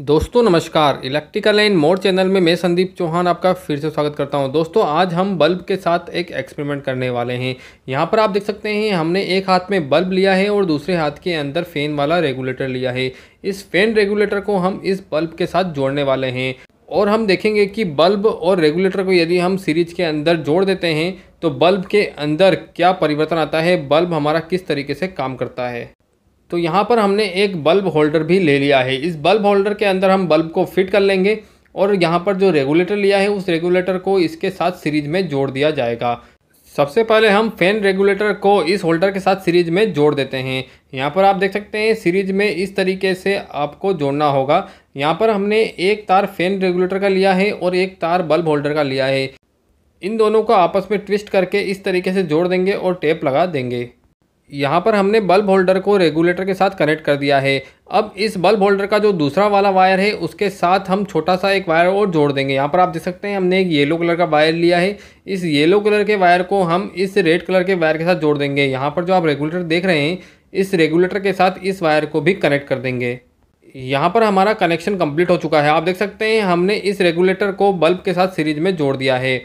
दोस्तों नमस्कार electrical and more channel में मैं संदीप चौहान आपका फिर से स्वागत करता हूं दोस्तों आज हम बल्ब के साथ एक एक्सपेरिमेंट करने वाले हैं यहां पर आप देख सकते हैं हमने एक हाथ में बल्ब लिया है और दूसरे हाथ के अंदर फ़ैन वाला रेगुलेटर लिया है इस फ़ैन रेगुलेटर को हम इस बल्ब के साथ जोड़ने वाले हैं और हम देखेंगे कि बल्ब और रेगुलेटर को यदि हम सीरीज के अंदर जोड़ देते हैं तो बल्ब के अंदर क्या परिवर्तन आता है बल्ब हमारा किस तरीके से काम करता है तो यहाँ पर हमने एक बल्ब होल्डर भी ले लिया है इस बल्ब होल्डर के अंदर हम बल्ब को फिट कर लेंगे और यहाँ पर जो रेगुलेटर लिया है उस रेगुलेटर को इसके साथ सीरीज में जोड़ दिया जाएगा सबसे पहले हम फैन रेगुलेटर को इस होल्डर के साथ सीरीज में जोड़ देते हैं यहाँ पर आप देख सकते हैं सीरीज में इस तरीके से आपको जोड़ना होगा यहाँ पर हमने एक तार फैन रेगुलेटर का लिया है और एक तार बल्ब होल्डर का लिया है इन दोनों को आपस में ट्विस्ट करके इस तरीके से जोड़ देंगे और टेप लगा देंगे यहाँ पर हमने बल्ब होल्डर को रेगुलेटर के साथ कनेक्ट कर दिया है अब इस बल्ब होल्डर का जो दूसरा वाला वायर है उसके साथ हम छोटा सा एक वायर और जोड़ देंगे यहाँ पर आप देख सकते हैं हमने एक येलो कलर का वायर लिया है इस येलो कलर के वायर को हम इस रेड कलर के वायर के साथ जोड़ देंगे यहाँ पर जो आप रेगुलेटर देख रहे हैं इस रेगुलेटर के साथ इस वायर को भी कनेक्ट कर देंगे यहाँ पर हमारा कनेक्शन कम्प्लीट हो चुका है आप देख सकते हैं हमने इस रेगुलेटर को बल्ब के साथ सीरीज में जोड़ दिया है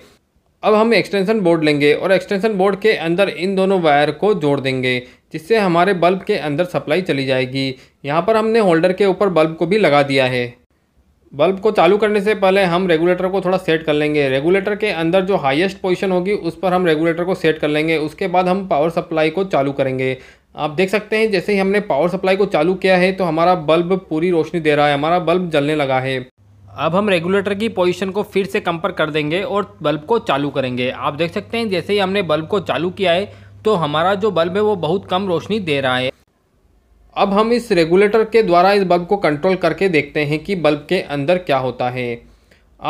अब हम एक्सटेंशन बोर्ड लेंगे और एक्सटेंशन बोर्ड के अंदर इन दोनों वायर को जोड़ देंगे जिससे हमारे बल्ब के अंदर सप्लाई चली जाएगी यहाँ पर हमने होल्डर के ऊपर बल्ब को भी लगा दिया है बल्ब को चालू करने से पहले हम रेगुलेटर को थोड़ा सेट कर लेंगे रेगुलेटर के अंदर जो हाईएस्ट पोजीशन होगी उस पर हम रेगुलेटर को सेट कर लेंगे उसके बाद हम पावर सप्लाई को चालू करेंगे आप देख सकते हैं जैसे ही हमने पावर सप्लाई को चालू किया है तो हमारा बल्ब पूरी रोशनी दे रहा है हमारा बल्ब जलने लगा है अब हम रेगुलेटर की पोजीशन को फिर से कंपर कर देंगे और बल्ब को चालू करेंगे आप देख सकते हैं जैसे ही हमने बल्ब को चालू किया है तो हमारा जो बल्ब है वो बहुत कम रोशनी दे रहा है अब हम इस रेगुलेटर के द्वारा इस बल्ब को कंट्रोल करके देखते हैं कि बल्ब के अंदर क्या होता है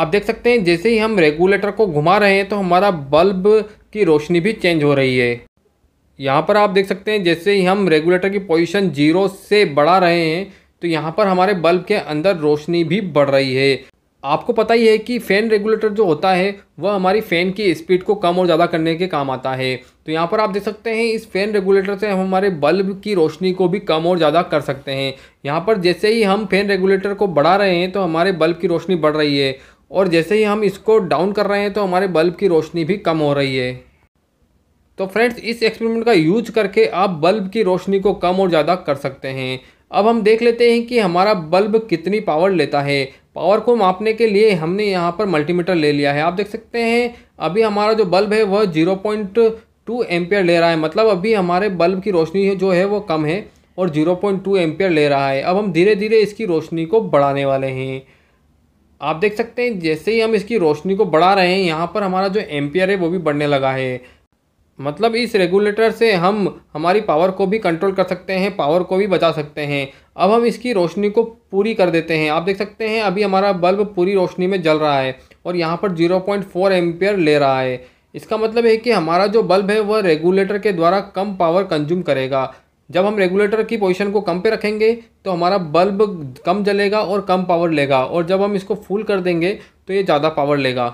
आप देख सकते हैं जैसे ही हम रेगुलेटर को घुमा रहे हैं तो हमारा बल्ब की रोशनी भी चेंज हो रही है यहाँ पर आप देख सकते हैं जैसे ही हम रेगुलेटर की पोजीशन जीरो से बढ़ा रहे हैं तो यहाँ पर हमारे बल्ब के अंदर रोशनी भी बढ़ रही है आपको पता ही है कि फ़ैन रेगुलेटर जो होता है वह हमारी फ़ैन की स्पीड को कम और ज़्यादा करने के काम आता है तो यहाँ पर आप देख सकते हैं इस फ़ैन रेगुलेटर से हम हमारे बल्ब की रोशनी को भी कम और ज़्यादा कर सकते हैं यहाँ पर जैसे ही हम फ़ैन रेगुलेटर को बढ़ा रहे हैं तो हमारे बल्ब की रोशनी बढ़ रही है और जैसे ही हम इसको डाउन कर रहे हैं तो हमारे बल्ब की रोशनी भी कम हो रही है तो फ्रेंड्स इस एक्सपेरिमेंट का यूज करके आप बल्ब की रोशनी को कम और ज़्यादा कर सकते हैं अब हम देख लेते हैं कि हमारा बल्ब कितनी पावर लेता है पावर को मापने के लिए हमने यहाँ पर मल्टीमीटर ले लिया है आप देख सकते हैं अभी हमारा जो बल्ब है वह जीरो पॉइंट टू एम्पियर ले रहा है मतलब अभी हमारे बल्ब की रोशनी जो है वो कम है और जीरो पॉइंट टू एम्पियर ले रहा है अब हम धीरे धीरे इसकी रोशनी को बढ़ाने वाले हैं आप देख सकते हैं जैसे ही हम इसकी रोशनी को बढ़ा रहे हैं यहाँ पर हमारा जो एम्पियर है वो भी बढ़ने लगा है मतलब इस रेगुलेटर से हम हमारी पावर को भी कंट्रोल कर सकते हैं पावर को भी बचा सकते हैं अब हम इसकी रोशनी को पूरी कर देते हैं आप देख सकते हैं अभी हमारा बल्ब पूरी रोशनी में जल रहा है और यहाँ पर 0.4 पॉइंट ले रहा है इसका मतलब है कि हमारा जो बल्ब है वह रेगुलेटर के द्वारा कम पावर कंज्यूम करेगा जब हम रेगुलेटर की पोजिशन को कम पे रखेंगे तो हमारा बल्ब कम जलेगा और कम पावर लेगा और जब हम इसको फुल कर देंगे तो ये ज़्यादा पावर लेगा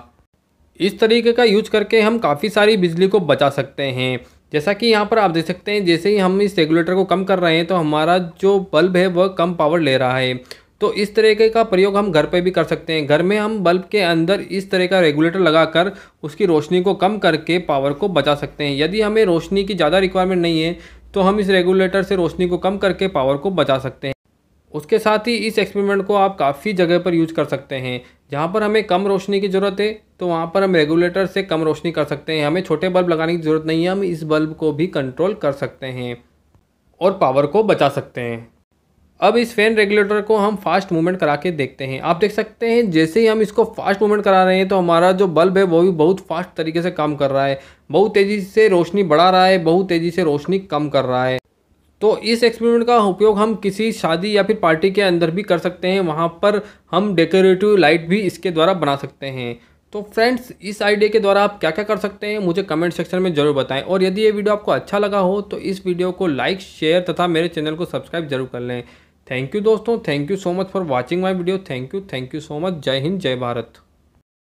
इस तरीके का यूज करके हम काफ़ी सारी बिजली को बचा सकते हैं जैसा कि यहाँ पर आप देख सकते हैं जैसे ही हम इस रेगुलेटर को कम कर रहे हैं तो हमारा जो बल्ब है वह कम पावर ले रहा है तो इस तरीके का प्रयोग हम घर पर भी कर सकते हैं घर में हम बल्ब के अंदर इस तरह का रेगुलेटर लगाकर उसकी रोशनी को कम करके पावर को बचा सकते हैं यदि हमें रोशनी की ज़्यादा रिक्वायरमेंट नहीं है तो हम इस रेगुलेटर से रोशनी को कम करके पावर को बचा सकते हैं उसके साथ ही इस एक्सपेरिमेंट को आप काफ़ी जगह पर यूज कर सकते हैं जहाँ पर हमें कम रोशनी की ज़रूरत है तो वहाँ पर हम रेगुलेटर से कम रोशनी कर सकते हैं हमें छोटे बल्ब लगाने की ज़रूरत नहीं है हम इस बल्ब को भी कंट्रोल कर सकते हैं और पावर को बचा सकते हैं अब इस फैन रेगुलेटर को हम फास्ट मूवमेंट करा के देखते हैं आप देख सकते हैं जैसे ही हम इसको फास्ट मूवमेंट करा रहे हैं तो हमारा जो बल्ब है वो भी बहुत फास्ट तरीके से काम कर रहा है बहुत तेज़ी से रोशनी बढ़ा रहा है बहुत तेज़ी से रोशनी कम कर रहा है तो इस एक्सपेरिमेंट का उपयोग हम किसी शादी या फिर पार्टी के अंदर भी कर सकते हैं वहाँ पर हम डेकोरेटिव लाइट भी इसके द्वारा बना सकते हैं तो फ्रेंड्स इस आइडिया के द्वारा आप क्या क्या कर सकते हैं मुझे कमेंट सेक्शन में ज़रूर बताएं और यदि ये वीडियो आपको अच्छा लगा हो तो इस वीडियो को लाइक शेयर तथा मेरे चैनल को सब्सक्राइब जरूर कर लें थैंक यू दोस्तों thank you so much for watching my video thank you thank you so much जय हिंद जय भारत